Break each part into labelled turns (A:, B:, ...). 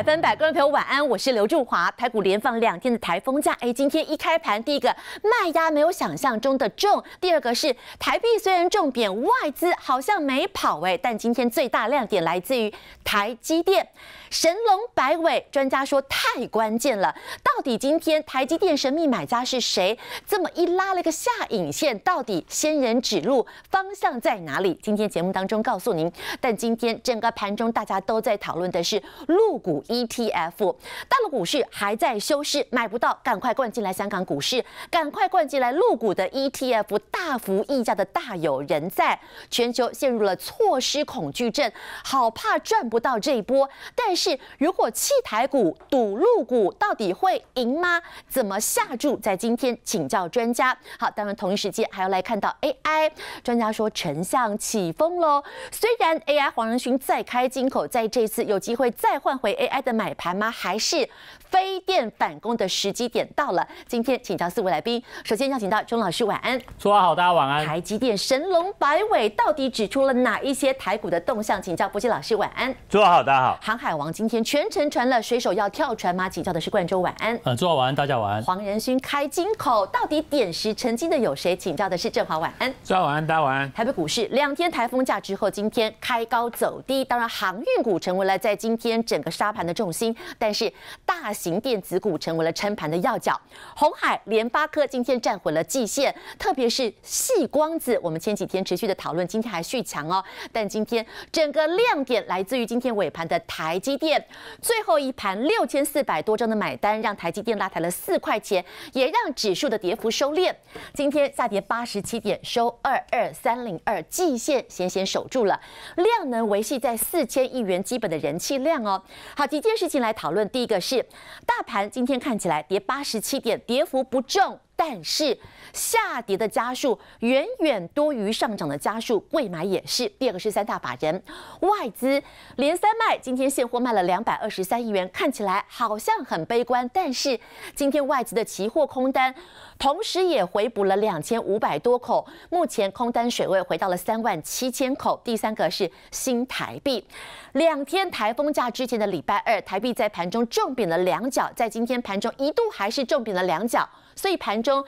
A: 百分百各位朋友晚安，我是刘柱华。台股连放两天的台风假，哎，今天一开盘，第一个卖压没有想象中的重，第二个是台币虽然重贬，外资好像没跑哎，但今天最大亮点来自于台积电神龙摆尾。专家说太关键了，到底今天台积电神秘买家是谁？这么一拉了个下影线，到底仙人指路方向在哪里？今天节目当中告诉您，但今天整个盘中大家都在讨论的是陆股。ETF 大陆股市还在休市，买不到，赶快灌进来。香港股市赶快灌进来，陆股的 ETF 大幅溢价的大有人在。全球陷入了错失恐惧症，好怕赚不到这一波。但是如果弃台股赌陆股，到底会赢吗？怎么下注？在今天请教专家。好，当然同一时间还要来看到 AI 专家说成像起风喽。虽然 AI 黄仁勋再开金口，在这次有机会再换回 AI。的买盘吗？还是飞电反攻的时机点到了？今天请教四位来宾。首先邀请到钟老师晚安，说好，大家晚安。台积电神龙摆尾，到底指出了哪一些台股的动向？请教伯基老师晚安，
B: 坐好，大家好。
A: 航海王今天全程传了，水手要跳船吗？请教的是冠州，晚安，嗯，坐完大家晚安。黄仁勋开金口，到底点石成金的有谁？请教的是振华晚安，坐完大家晚安。台北股市两天台风假之后，今天开高走低，当然航运股成为了在今天整个沙盘的。重心，但是大型电子股成为了撑盘的要角，红海联发科今天站回了季线，特别是细光子，我们前几天持续的讨论，今天还续强哦。但今天整个亮点来自于今天尾盘的台积电，最后一盘六千四百多张的买单，让台积电拉抬了四块钱，也让指数的跌幅收敛。今天下跌八十七点，收二二三零二，季线险险守住了，量能维系在四千亿元基本的人气量哦。好，今。一件事情来讨论，第一个是大盘今天看起来跌八十七点，跌幅不重。但是下跌的家数远远多于上涨的家数，未买也是。第二个是三大法人，外资连三卖，今天现货卖了两百二十三亿元，看起来好像很悲观。但是今天外资的期货空单，同时也回补了两千五百多口，目前空单水位回到了三万七千口。第三个是新台币，两天台风假之前的礼拜二，台币在盘中重贬了两角，在今天盘中一度还是重贬了两角。所以盘中。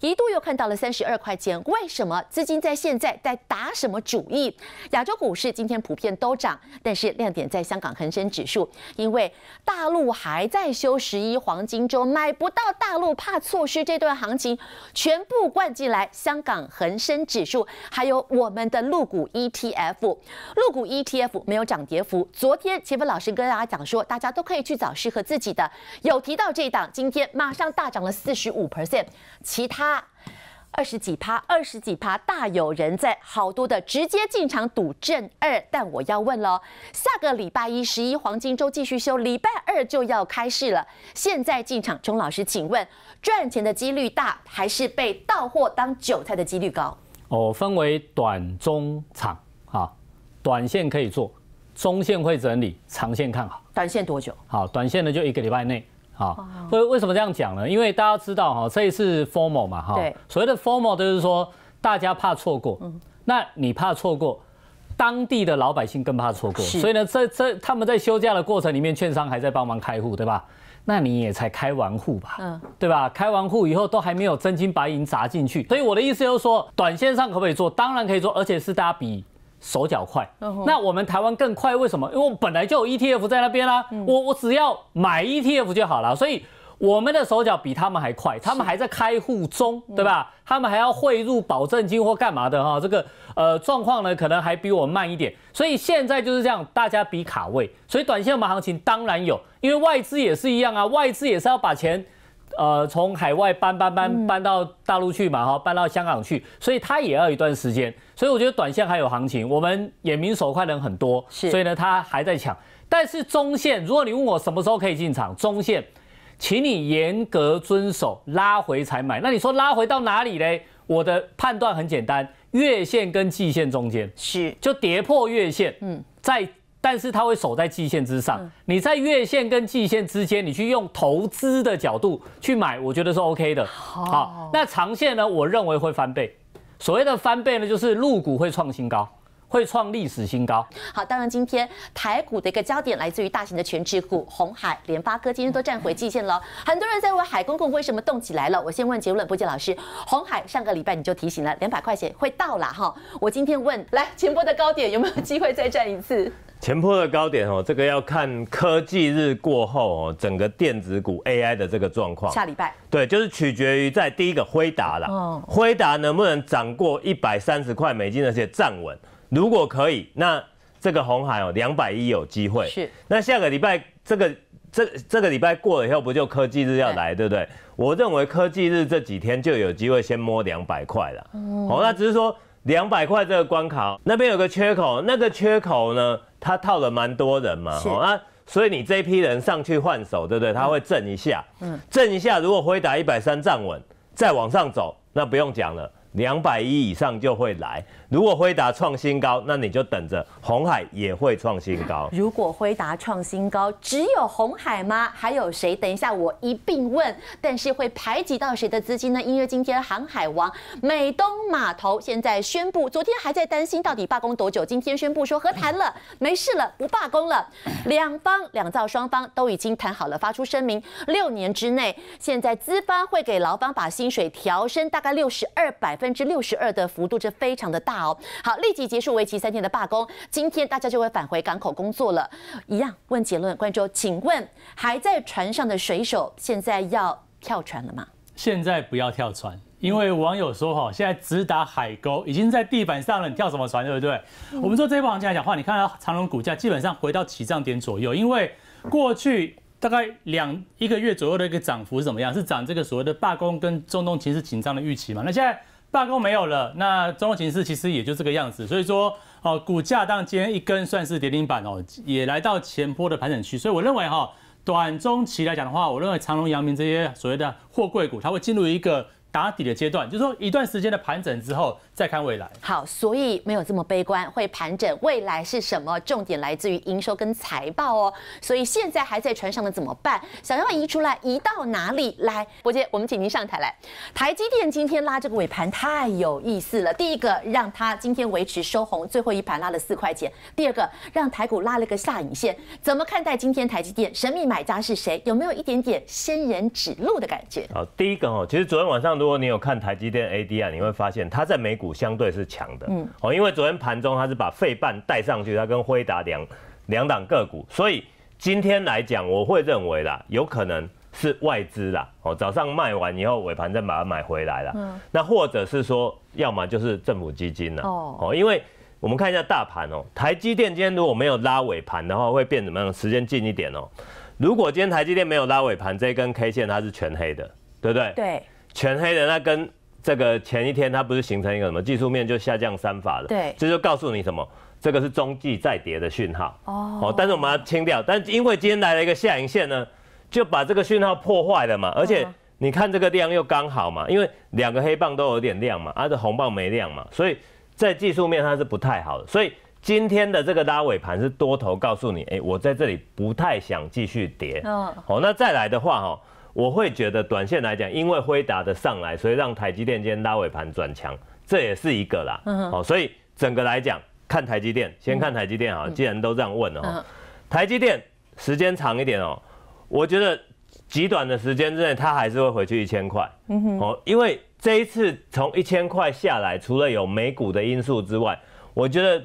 A: 一度又看到了三十二块钱，为什么资金在现在在打什么主意？亚洲股市今天普遍都涨，但是亮点在香港恒生指数，因为大陆还在修十一黄金周，买不到大陆，怕错失这段行情，全部灌进来。香港恒生指数还有我们的陆股 ETF，陆股 ETF 没有涨跌幅。昨天前锋老师跟大家讲说，大家都可以去找适合自己的，有提到这一档，今天马上大涨了四十五 percent，其他。二十几趴，二十几趴，大有人在。好多的直接进场赌正二，但我要问了，下个礼拜一十一黄金周继续休，礼拜二就要开市了。现在进场，钟老师，请问赚钱的几率大，还是被到货当韭菜的几率高？
C: 哦，分为短中长啊，短线可以做，中线会整理，长线看好。短线多久？好，短线呢就一个礼拜内。啊，为为什么这样讲呢？因为大家知道哈，这一次 formal 嘛，哈，所谓的 formal 就是说大家怕错过，那你怕错过，当地的老百姓更怕错过，所以呢，在在他们在休假的过程里面，券商还在帮忙开户，对吧？那你也才开完户吧，嗯，对吧？开完户以后都还没有真金白银砸进去，所以我的意思就是说，短线上可不可以做？当然可以做，而且是大家比。手脚快，那我们台湾更快，为什么？因为我本来就有 ETF 在那边啦，我我只要买 ETF 就好了，所以我们的手脚比他们还快，他们还在开户中，对吧？他们还要汇入保证金或干嘛的哈，这个呃状况呢，可能还比我们慢一点，所以现在就是这样，大家比卡位，所以短线我们行情当然有，因为外资也是一样啊，外资也是要把钱。呃，从海外搬搬搬搬到大陆去嘛，哈，搬到香港去，所以他也要一段时间，所以我觉得短线还有行情，我们眼明手快人很多，所以呢，他还在抢，但是中线，如果你问我什么时候可以进场，中线，请你严格遵守拉回才买，那你说拉回到哪里嘞？我的判断很简单，月线跟季线中间，是，就跌破月线，嗯，在。但是它会守在季线之上，你在月线跟季线之间，你去用投资的角度去买，我觉得是 OK 的。好，那长线呢？我认为会翻倍。所谓的翻倍呢，就是入股会创新高，会创历史新高。
A: 好，当然今天台股的一个焦点来自于大型的全职股红海、联发科，今天都站回季线了。很多人在问海公公为什么动起来了？我先问结论波姐老师，红海上个礼拜你就提醒了，两百块钱会到了哈。我今天问来前波的高点有没有机会再站一次？
B: 前坡的高点哦，这个要看科技日过后哦，整个电子股 AI 的这个状况。下礼拜对，就是取决于在第一个辉达啦，辉达能不能涨过一百三十块美金而且站稳？如果可以，那这个红海哦，两百一有机会。是。那下个礼拜这个这这个礼拜过了以后，不就科技日要来，对不对？我认为科技日这几天就有机会先摸两百块了。哦，那只是说。两百块这个关卡，那边有个缺口，那个缺口呢，它套了蛮多人嘛，啊，所以你这批人上去换手，对不对？他会震一下，震一下，如果回打一百三站稳，再往上走，那不用讲了。两百亿以上就会来。如果辉达创新高，那你就等着，红海也会创新高。如
A: 果辉达创新高，只有红海吗？还有谁？等一下我一并问。但是会排挤到谁的资金呢？因为今天航海王、美东码头现在宣布，昨天还在担心到底罢工多久，今天宣布说和谈了，没事了，不罢工了。两方两造双方都已经谈好了，发出声明，六年之内，现在资方会给劳方把薪水调升大概六十二百分。百分之六十二的幅度这非常的大哦。好，立即结束为期三天的罢工，今天大家就会返回港口工作了。一样问结论，观众，请问还在船上的水手现在要跳船了吗？
D: 现在不要跳船，因为网友说哈，现在直达海沟已经在地板上了，你跳什么船对不对？我们说这一波行情来讲话，你看到长隆股价基本上回到起涨点左右，因为过去大概两一个月左右的一个涨幅是怎么样？是涨这个所谓的罢工跟中东情势紧张的预期嘛？那现在。罢工没有了，那中国情势其实也就这个样子，所以说哦，股价当然今天一根算是跌停板哦，也来到前坡的盘整区，所以我认为哈，短中期来讲的话，我认为长隆、阳明这些所谓的货柜股，它会进入一个打底的阶段，就是说一段时间的盘整之后。再看未来，
A: 好，所以没有这么悲观，会盘整。未来是什么？重点来自于营收跟财报哦。所以现在还在船上的怎么办？想要移出来，移到哪里？来，伯杰，我们请您上台来。台积电今天拉这个尾盘太有意思了。第一个，让它今天维持收红，最后一盘拉了四块钱。第二个，让台股拉了个下影线。怎么看待今天台积电？神秘买家是谁？有没有一点点仙人指路的感
B: 觉？好，第一个哦，其实昨天晚上如果你有看台积电 ADR，你会发现它在美股。相对是强的，嗯，哦，因为昨天盘中它是把废半带上去，它跟辉达两两档个股，所以今天来讲，我会认为啦，有可能是外资啦，哦，早上卖完以后尾盘再把它买回来了，嗯，那或者是说，要么就是政府基金啦，哦，哦，因为我们看一下大盘哦，台积电今天如果没有拉尾盘的话，会变怎么样？时间近一点哦，如果今天台积电没有拉尾盘，这根 K 线它是全黑的，对不对？对，全黑的那根。这个前一天它不是形成一个什么技术面就下降三法了，对，这就告诉你什么，这个是中继再跌的讯号哦。哦，但是我们要清掉，但因为今天来了一个下影线呢，就把这个讯号破坏了嘛。而且你看这个量又刚好嘛，因为两个黑棒都有点亮嘛，啊，这红棒没亮嘛，所以在技术面它是不太好的。所以今天的这个拉尾盘是多头告诉你，哎，我在这里不太想继续跌。嗯，哦，那再来的话哈。我会觉得短线来讲，因为辉达的上来，所以让台积电今天拉尾盘转强，这也是一个啦。哦，所以整个来讲，看台积电，先看台积电啊。既然都这样问了，哈，台积电时间长一点哦，我觉得极短的时间之内，它还是会回去一千块。嗯哼，哦，因为这一次从一千块下来，除了有美股的因素之外，我觉得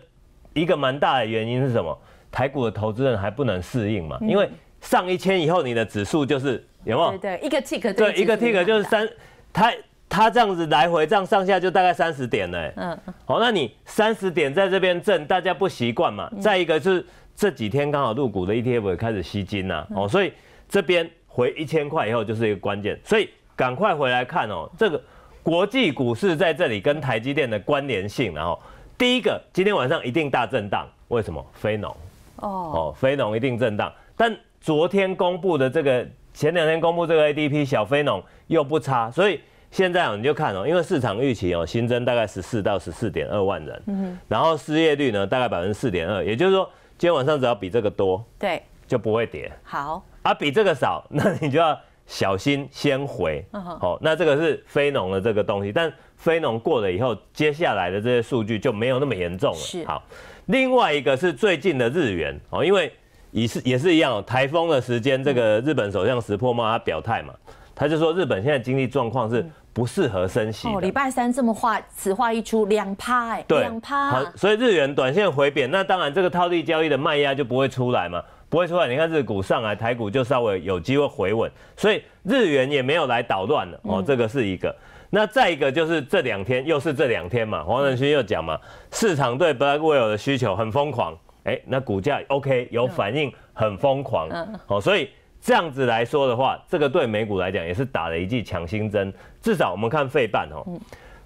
B: 一个蛮大的原因是什么？台股的投资人还不能适应嘛？因为上一千以后，你的指数就是。有没有？
A: 对，一个 tick，对，一个 tick
B: 就是三，它它这样子来回这样上下就大概三十点呢。嗯，好，那你三十点在这边震，大家不习惯嘛？再一个是这几天刚好入股的 ETF 开始吸金呐，哦，所以这边回一千块以后就是一个关键，所以赶快回来看哦，这个国际股市在这里跟台积电的关联性，然后第一个今天晚上一定大震荡，为什么？非农哦哦，非农一定震荡，但昨天公布的这个。前两天公布这个 ADP 小非农又不差，所以现在我你就看哦，因为市场预期哦新增大概十四到十四点二万人，嗯，然后失业率呢大概百分之四点二，也就是说今天晚上只要比这个多，对，就不会跌，好，啊比这个少，那你就要小心先回，好，那这个是非农的这个东西，但非农过了以后，接下来的这些数据就没有那么严重了，是好，另外一个是最近的日元哦，因为。也是也是一样台风的时间，这个日本首相石破茂他表态嘛，他就说日本现在经济状况是不适合升息。哦，
A: 礼拜三这么话，此话一出，两趴
B: 哎，两趴。好，所以日元短线回贬，那当然这个套利交易的卖压就不会出来嘛，不会出来。你看日股上来，台股就稍微有机会回稳，所以日元也没有来捣乱了哦，这个是一个。那再一个就是这两天又是这两天嘛，黄仁勋又讲嘛，市场对 Blackwell 的需求很疯狂。哎，那股价 OK 有反应，很疯狂，好，所以这样子来说的话，这个对美股来讲也是打了一剂强心针。至少我们看费半哦，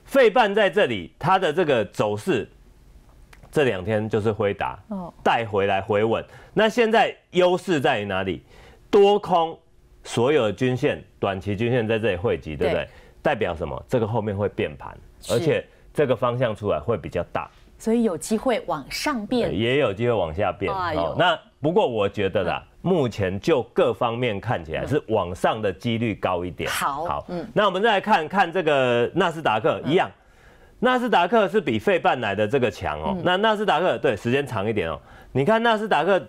B: 费半在这里，它的这个走势这两天就是回打，带回来回稳。那现在优势在于哪里？多空所有的均线，短期均线在这里汇集，对不对？代表什么？这个后面会变盘，而且这个方向出来会比较大。
A: 所以有机会往上变，
B: 也有机会往下变。好，那不过我觉得啦，目前就各方面看起来是往上的几率高一点。好，好，嗯。那我们再来看看这个纳斯达克，一样，纳斯达克是比费半来的这个强哦。那纳斯达克对时间长一点哦。你看纳斯达克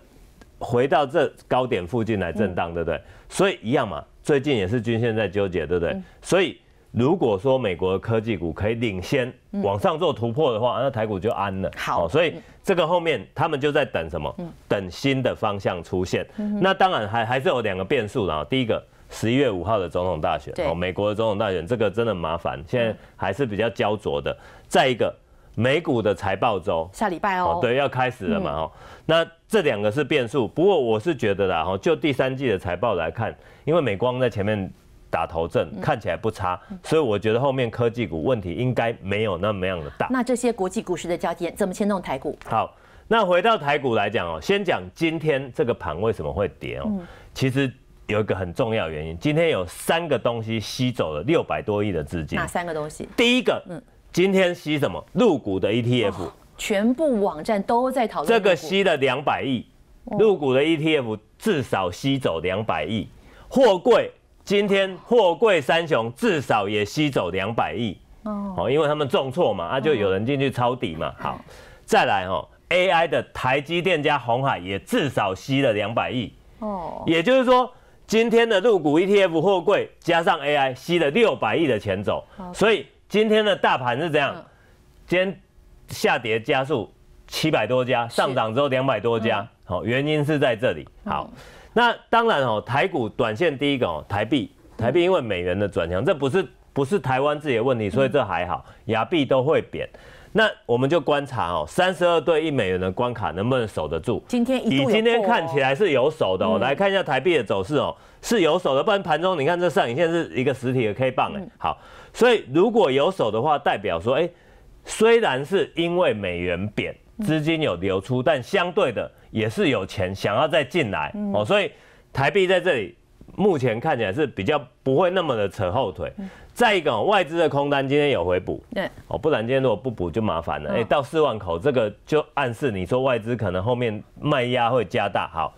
B: 回到这高点附近来震荡，对不对？所以一样嘛，最近也是均线在纠结，对不对？所以。如果说美国科技股可以领先往上做突破的话，那台股就安了。好，所以这个后面他们就在等什么？等新的方向出现。那当然还还是有两个变数啊。第一个十一月五号的总统大选，哦，美国的总统大选，这个真的麻烦，现在还是比较焦灼的。再一个，美股的财报周，下礼拜哦，对，要开始了嘛。哦，那这两个是变数。不过我是觉得啦，哈，就第三季的财报来看，因为美光在前面。打头阵看起来不差，所以我觉得后面科技股问题应该没有那么样的大。那这些
A: 国际股市的焦点怎么牵动台股？
B: 好，那回到台股来讲哦，先讲今天这个盘为什么会跌哦？其实有一个很重要原因，今天有三个东西吸走了六百多亿的资金。哪
A: 三个东西？第一个，嗯，
B: 今天吸什么？入股的 ETF，
A: 全部网站都在讨论这个吸
B: 了两百亿，入股的 ETF 至少吸走两百亿，货柜。今天货柜三雄至少也吸走两百亿哦，因为他们重挫嘛，那就有人进去抄底嘛。好，再来哦 a i 的台积电加红海也至少吸了两百亿哦，也就是说，今天的入股 ETF 货柜加上 AI 吸了六百亿的钱走，所以今天的大盘是这样，今天下跌加速七百多家，上涨之后两百多家，好，原因是在这里，好。那当然哦，台股短线第一个哦，台币，台币因为美元的转强，这不是不是台湾自己的问题，所以这还好，牙币都会贬。那我们就观察哦，三十二对一美元的关卡能不能守得住？今天以今天看起来是有守的哦，来看一下台币的走势哦，是有守的，不然盘中你看这上影线是一个实体的 K 棒哎，好，所以如果有守的话，代表说，哎，虽然是因为美元贬，资金有流出，但相对的。也是有钱想要再进来哦，所以台币在这里目前看起来是比较不会那么的扯后腿。再一个，外资的空单今天有回补，对哦，不然今天如果不补就麻烦了。哎，到四万口这个就暗示你说外资可能后面卖压会加大，好，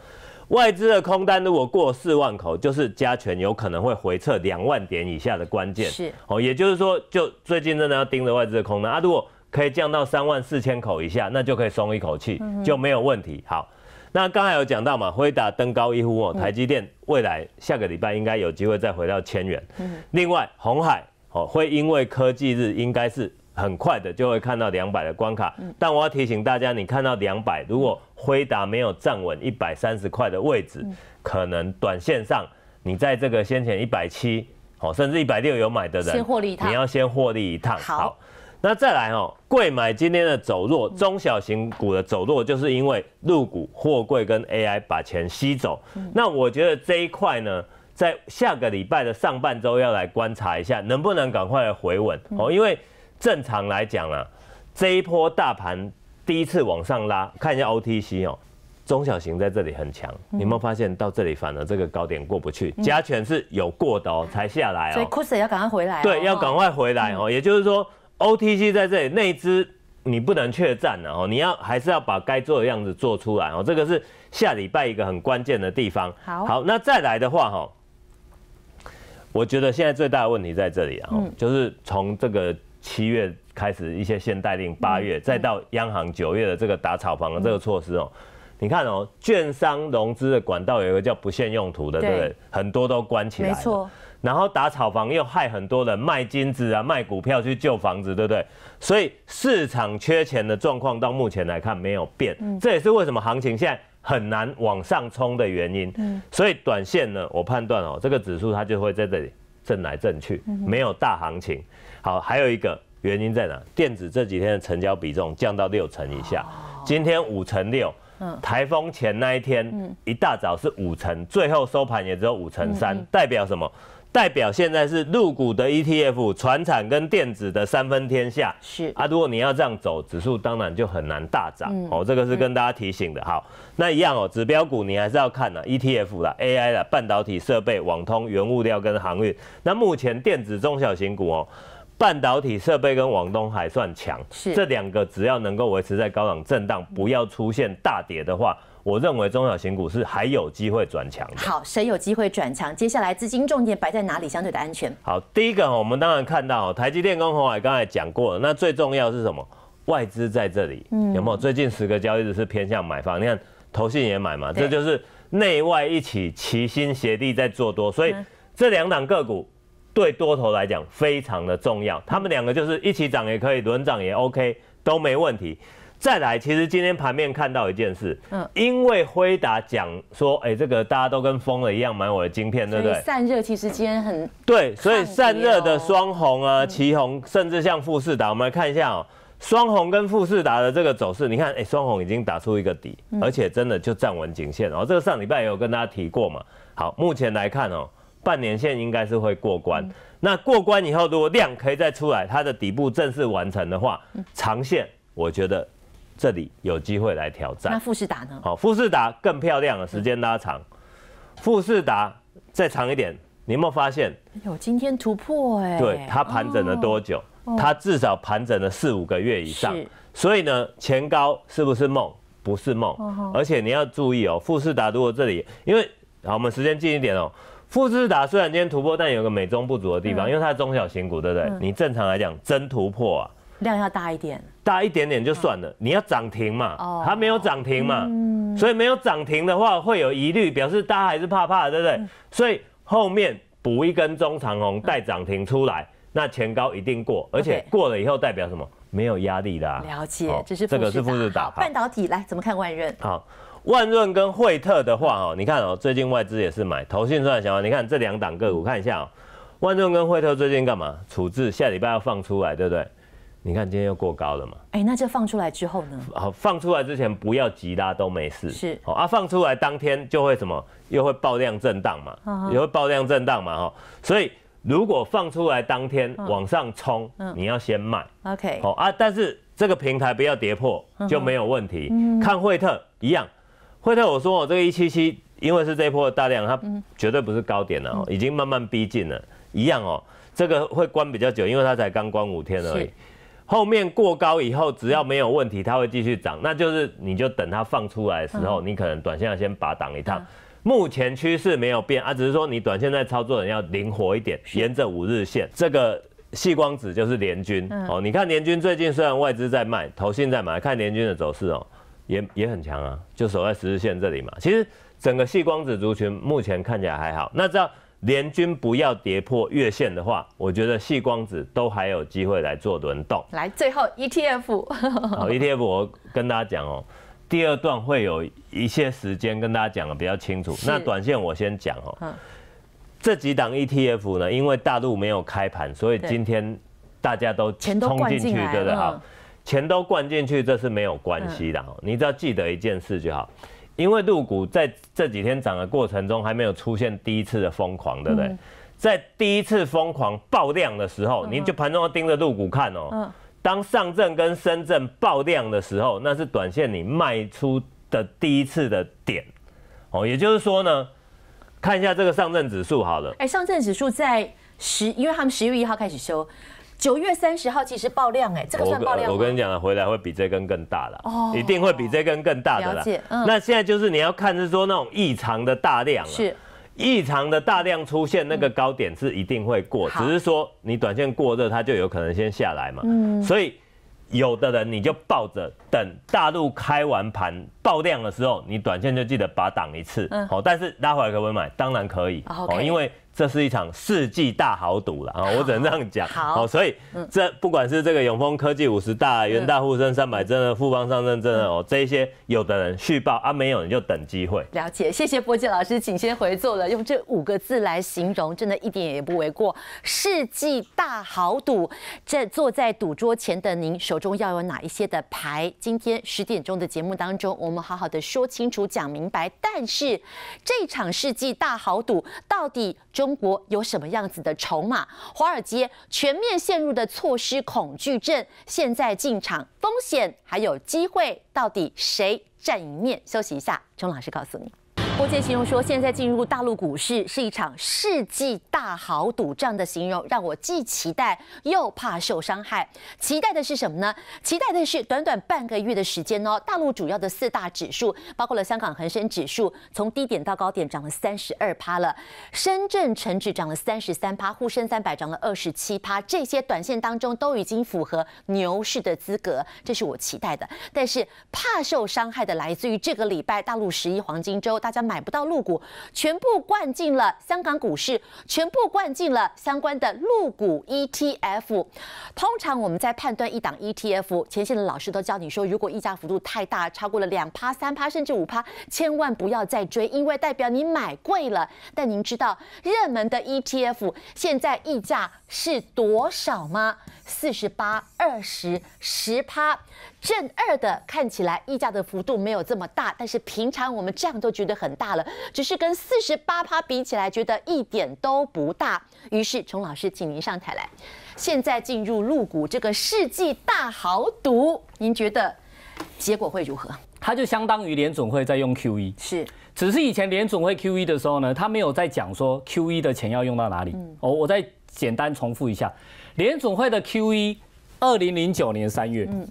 B: 外资的空单如果过四万口，就是加权有可能会回撤两万点以下的关键，是哦，也就是说就最近真的要盯着外资的空单啊，如果。可以降到三万四千口以下，那就可以松一口气，就没有问题。好，那刚才有讲到嘛，辉达登高一呼，哦，台积电未来下个礼拜应该有机会再回到千元。嗯。另外，红海哦，会因为科技日，应该是很快的就会看到两百的关卡。但我要提醒大家，你看到两百，如果辉达没有站稳一百三十块的位置，可能短线上你在这个先前一百七，哦，甚至一百六有买的人，先获利一趟，你要先获利一趟。好。那再来哦，贵买今天的走弱，中小型股的走弱，就是因为入股货柜跟 AI 把钱吸走。那我觉得这一块呢，在下个礼拜的上半周要来观察一下，能不能赶快回稳哦。因为正常来讲啊，这一波大盘第一次往上拉，看一下 OTC 哦，中小型在这里很强。你有没有发现到这里，反而这个高点过不去，加权是有过的哦，才下来哦。所
A: 以 s 要赶快回来。对，要
B: 赶快回来哦。也就是说。O T C 在这里，那支你不能确占的哦，你要还是要把该做的样子做出来哦，这个是下礼拜一个很关键的地方。好，那再来的话哈，我觉得现在最大的问题在这里啊，就是从这个七月开始一些限贷令，八月再到央行九月的这个打草房的这个措施哦。你看哦，券商融资的管道有一个叫不限用途的，对不对？很多都关起来了。没错。然后打炒房又害很多人卖金子啊，卖股票去救房子，对不对？所以市场缺钱的状况到目前来看没有变，这也是为什么行情现在很难往上冲的原因。嗯。所以短线呢，我判断哦，这个指数它就会在这里震来震去，没有大行情。好，还有一个原因在哪？电子这几天的成交比重降到六成以下，今天五成六。台风前那一天一大早是五成，最后收盘也只有五成三，代表什么？代表现在是入股的 ETF、船产跟电子的三分天下。是啊，如果你要这样走，指数当然就很难大涨哦。这个是跟大家提醒的。好，那一样哦，指标股你还是要看的 ETF 啦、AI 啦、半导体、设备、网通、原物料跟航运。那目前电子中小型股哦。半导体设备跟王东还算强，这两个只要能够维持在高档震荡，不要出现大跌的话，我认为中小型股是还有机会转强。好，
A: 谁有机会转强？接下来资金重点摆在哪里？相对的安全？
B: 好，第一个，我们当然看到台积电跟宏海，刚才讲过了，那最重要是什么？外资在这里，嗯，有没有？最近十个交易日是偏向买方，你看投信也买嘛，这就是内外一起齐心协力在做多，所以这两档个股。对多头来讲非常的重要，他们两个就是一起涨也可以，轮涨也 OK 都没问题。再来，其实今天盘面看到一件事，嗯，因为辉达讲说，哎，这个大家都跟疯了一样买我的晶片，对不对？
A: 散热其实今天很
B: 对，所以散热的双红啊、旗红，甚至像富士达，我们来看一下哦，双红跟富士达的这个走势，你看，哎，双红已经打出一个底，而且真的就站稳颈线，哦，这个上礼拜也有跟大家提过嘛，好，目前来看哦。半年线应该是会过关，那过关以后，如果量可以再出来，它的底部正式完成的话，长线我觉得这里有机会来挑战。那富士达呢？好，富士达更漂亮，时间拉长，富士达再长一点，你有没有发现？
A: 有今天突破哎！对，它盘整了多久？它
B: 至少盘整了四五个月以上。所以呢，前高是不是梦？不是梦。而且你要注意哦，富士达如果这里，因为好，我们时间近一点哦。富士达虽然今天突破，但有个美中不足的地方，因为它中小型股，对不对？你正常来讲，真突破啊，
A: 量要大一点，
B: 大一点点就算了。你要涨停嘛，它没有涨停嘛，所以没有涨停的话会有疑虑，表示大家还是怕怕，对不对？所以后面补一根中长红带涨停出来，那前高一定过，而且过了以后代表什么？没有压力的。了解，只是这个是富士达半
A: 导体，来怎么看万润？
B: 好。万润跟惠特的话，哦，你看哦，最近外资也是买，投信算小你看这两档个股，看一下哦。万润跟惠特最近干嘛？处置，下礼拜要放出来，对不对？你看今天又过高了嘛。哎，那这放出来之后呢？好，放出来之前不要急，啦，都没事。是，好啊，放出来当天就会什么？又会爆量震荡嘛，也会爆量震荡嘛，哈。所以如果放出来当天往上冲，你要先卖。
A: OK。
C: 好
B: 啊，但是这个平台不要跌破就没有问题。看惠特一样。惠特，我说哦，这个一七七，因为是这一波大量，它绝对不是高点了哦，已经慢慢逼近了。一样哦，这个会关比较久，因为它才刚关五天而已。后面过高以后，只要没有问题，它会继续涨。那就是你就等它放出来的时候，你可能短线要先拔挡一趟。目前趋势没有变啊，只是说你短线在操作你要灵活一点，沿着五日线。这个细光子就是联军哦，你看联军最近虽然外资在卖，头信在买，看联军的走势哦。也也很强啊，就守在十字线这里嘛。其实整个细光子族群目前看起来还好。那只要联军不要跌破月线的话，我觉得细光子都还有机会来做轮动。
A: 来，最后 ETF，ETF
B: 好我跟大家讲哦，第二段会有一些时间跟大家讲的比较清楚。那短线我先讲哦。嗯。这几档 ETF 呢，因为大陆没有开盘，所以今天大家都冲进去好。钱都灌进去，这是没有关系的哈。你只要记得一件事就好，因为入股在这几天涨的过程中还没有出现第一次的疯狂，对不对？在第一次疯狂爆量的时候，你就盘中要盯着入股看哦。当上证跟深圳爆量的时候，那是短线你卖出的第一次的点哦。也就是说呢，看一下这个上证指数好了。
A: 哎，上证指数在十，因为他们十月一号开始休。九月三十号其实爆量哎，这个算爆量我
B: 跟你讲了，回来会比这根更大的，哦，一定会比这根更大的啦。了解，那现在就是你要看是说那种异常的大量了，是异常的大量出现，那个高点是一定会过，只是说你短线过热，它就有可能先下来嘛。嗯，所以有的人你就抱着等大陆开完盘爆量的时候，你短线就记得把档一次，好，但是拉回来可不可以买？当然可以，好，因为。这是一场世纪大豪赌了啊！我只能这样讲。好，所以这不管是这个永丰科技五十大、元大沪深三百，真的富邦上证，真的哦，这一些有的人续报啊，没有你就等机会。
A: 了解，谢谢波杰老师，请先回座了。用这五个字来形容，真的一点也不为过——世纪大豪赌。在坐在赌桌前的您，手中要有哪一些的牌？今天十点钟的节目当中，我们好好的说清楚、讲明白。但是这场世纪大豪赌，到底中？中国有什么样子的筹码？华尔街全面陷入的措施恐惧症，现在进场风险还有机会，到底谁占一面？休息一下，钟老师告诉你。郭杰形容说：“现在进入大陆股市是一场世纪大豪赌样的形容，让我既期待又怕受伤害。期待的是什么呢？期待的是短短半个月的时间哦，大陆主要的四大指数，包括了香港恒生指数，从低点到高点涨了三十二趴了；深圳成指涨了三十三趴，沪深三百涨了二十七趴，这些短线当中都已经符合牛市的资格，这是我期待的。但是怕受伤害的来自于这个礼拜大陆十一黄金周，大家。”买不到陆股，全部灌进了香港股市，全部灌进了相关的陆股 ETF。通常我们在判断一档 ETF，前线的老师都教你说，如果溢价幅度太大，超过了两趴、三趴甚至五趴，千万不要再追，因为代表你买贵了。但您知道热门的 ETF 现在溢价是多少吗？四十八、二十、十趴。正二的看起来溢价的幅度没有这么大，但是平常我们这样都觉得很大了，只是跟四十八趴比起来，觉得一点都不大。于是，崇老师，请您上台来。现在进入入股这个世纪大豪赌，您觉得结果会如何？
C: 它就相当于联总会在用 Q E，是。只是以前联总会 Q E 的时候呢，他没有在讲说 Q E 的钱要用到哪里。嗯。哦，我再简单重复一下，联总会的 Q E，二零零九年三月。嗯。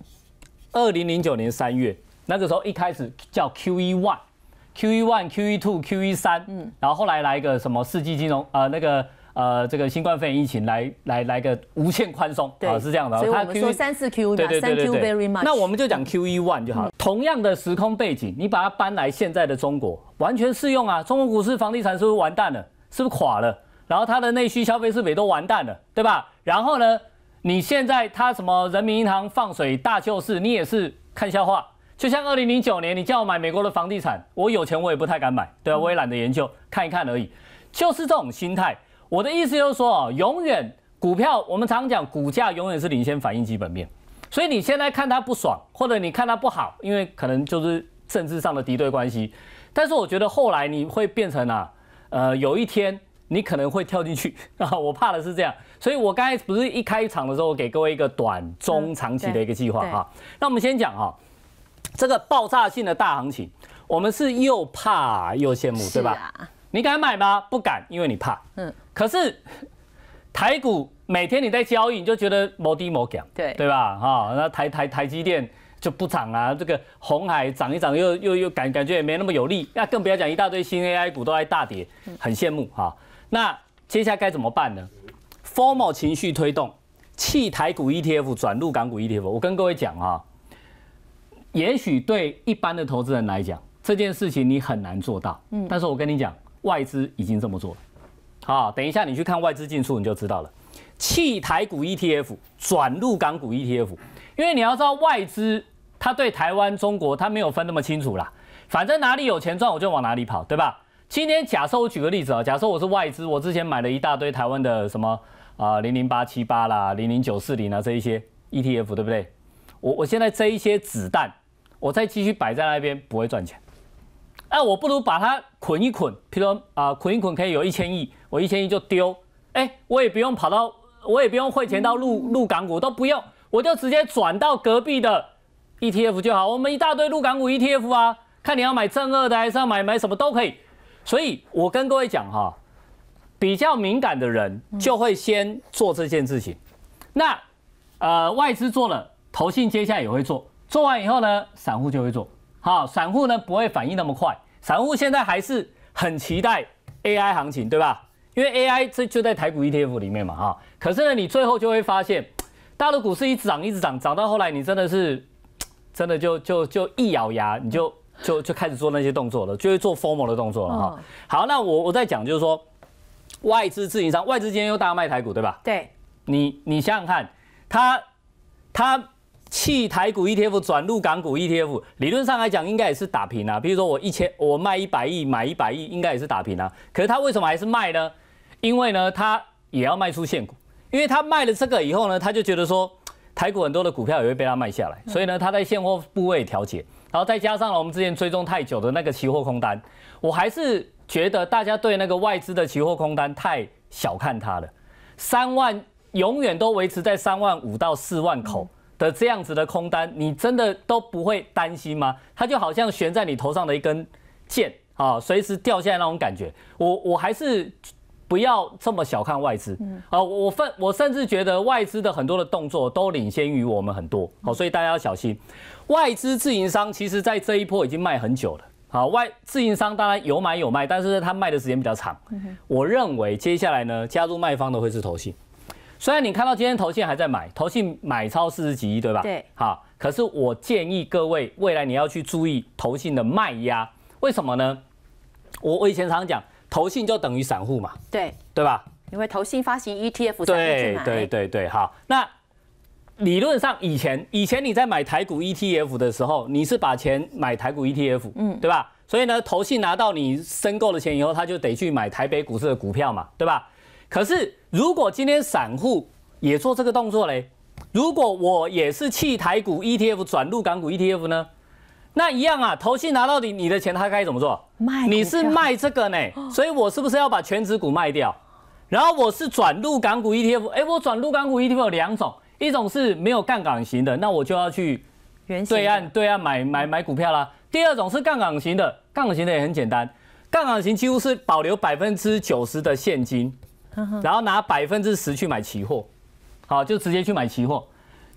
C: 二零零九年三月，那个时候一开始叫 Q E one，Q E one，Q E two，Q E 三，嗯，然后后来来一个什么世纪金融，呃，那个呃，这个新冠肺炎疫情来来来个无限宽松，好是这样的。所以我们说三
A: 四 Q E 嘛，Thank you very much。那我们
C: 就讲 Q E one 就好了。同样的时空背景，你把它搬来现在的中国，完全适用啊！中国股市、房地产是不是完蛋了？是不是垮了？然后它的内需消费是不是也都完蛋了？对吧？然后呢？你现在他什么人民银行放水大救市，你也是看笑话。就像二零零九年，你叫我买美国的房地产，我有钱我也不太敢买，对啊，我也懒得研究，看一看而已。就是这种心态。我的意思就是说永远股票，我们常讲股价永远是领先反映基本面。所以你现在看它不爽，或者你看它不好，因为可能就是政治上的敌对关系。但是我觉得后来你会变成啊，呃，有一天你可能会跳进去啊。我怕的是这样。所以，我刚才不是一开场的时候给各位一个短、中、长期的一个计划哈。那我们先讲哈，这个爆炸性的大行情，我们是又怕又羡慕，对吧？你敢买吗？不敢，因为你怕。嗯。可是台股每天你在交易，你就觉得某低某涨，对对吧？哈，那台台台积电就不涨啊，这个红海涨一涨又又又感感觉也没那么有利，那更不要讲一大堆新 AI 股都在大跌，很羡慕哈。那接下来该怎么办呢？Formal 情绪推动弃台股 ETF 转入港股 ETF，我跟各位讲啊，也许对一般的投资人来讲，这件事情你很难做到，嗯，但是我跟你讲，外资已经这么做了，好，等一下你去看外资进出你就知道了，弃台股 ETF 转入港股 ETF，因为你要知道外资他对台湾中国他没有分那么清楚啦，反正哪里有钱赚我就往哪里跑，对吧？今天假设我举个例子啊，假设我是外资，我之前买了一大堆台湾的什么。啊，零零八七八啦，零零九四零啊，这一些 ETF 对不对？我我现在这一些子弹，我再继续摆在那边不会赚钱，哎，我不如把它捆一捆，譬如啊，捆一捆可以有一千亿，我一千亿就丢，哎，我也不用跑到，我也不用汇钱到入入港股，都不用，我就直接转到隔壁的 ETF 就好，我们一大堆入港股 ETF 啊，看你要买正二的还是要买买什么都可以，所以我跟各位讲哈。比较敏感的人就会先做这件事情，那，呃，外资做了，投信接下来也会做，做完以后呢，散户就会做。好，散户呢不会反应那么快，散户现在还是很期待 AI 行情，对吧？因为 AI 这就在台股 ETF 里面嘛，哈。可是呢，你最后就会发现，大陆股市一直涨，一直涨，涨到后来，你真的是，真的就就就一咬牙，你就就就开始做那些动作了，就会做 formal 的动作了，哈。好，那我我在讲就是说。外资自营商，外资今天又大卖台股，对吧？对，你你想想看，他他弃台股 ETF 转入港股 ETF，理论上来讲应该也是打平啊。比如说我一千，我卖一百亿，买一百亿，应该也是打平啊。可是他为什么还是卖呢？因为呢，他也要卖出现股，因为他卖了这个以后呢，他就觉得说台股很多的股票也会被他卖下来，所以呢，他在现货部位调节，然后再加上了我们之前追踪太久的那个期货空单，我还是。觉得大家对那个外资的期货空单太小看它了，三万永远都维持在三万五到四万口的这样子的空单，你真的都不会担心吗？它就好像悬在你头上的一根剑啊，随时掉下来那种感觉。我我还是不要这么小看外资啊，我分我甚至觉得外资的很多的动作都领先于我们很多，好，所以大家要小心。外资自营商其实，在这一波已经卖很久了。好，外自营商当然有买有卖，但是他卖的时间比较长。我认为接下来呢，加入卖方的会是投信。虽然你看到今天投信还在买，投信买超四十几亿，对吧？对。好，可是我建议各位，未来你要去注意投信的卖压。为什么呢？我我以前常讲，投信就等于散户嘛。对。对吧？
A: 因为投信发行 ETF 才
C: 会去买。对对对对，好，那。理论上以前以前你在买台股 ETF 的时候，你是把钱买台股 ETF，嗯，对吧？所以呢，投信拿到你申购的钱以后，他就得去买台北股市的股票嘛，对吧？可是如果今天散户也做这个动作嘞，如果我也是弃台股 ETF 转入港股 ETF 呢，那一样啊，投信拿到你你的钱，他该怎么做？卖，你是卖这个呢？所以，我是不是要把全职股卖掉，然后我是转入港股 ETF？哎，我转入港股 ETF 有两种。一种是没有杠杆型的，那我就要去对岸对岸买买买股票啦。第二种是杠杆型的，杠杆型的也很简单，杠杆型几乎是保留百分之九十的现金，然后拿百分之十去买期货，好，就直接去买期货。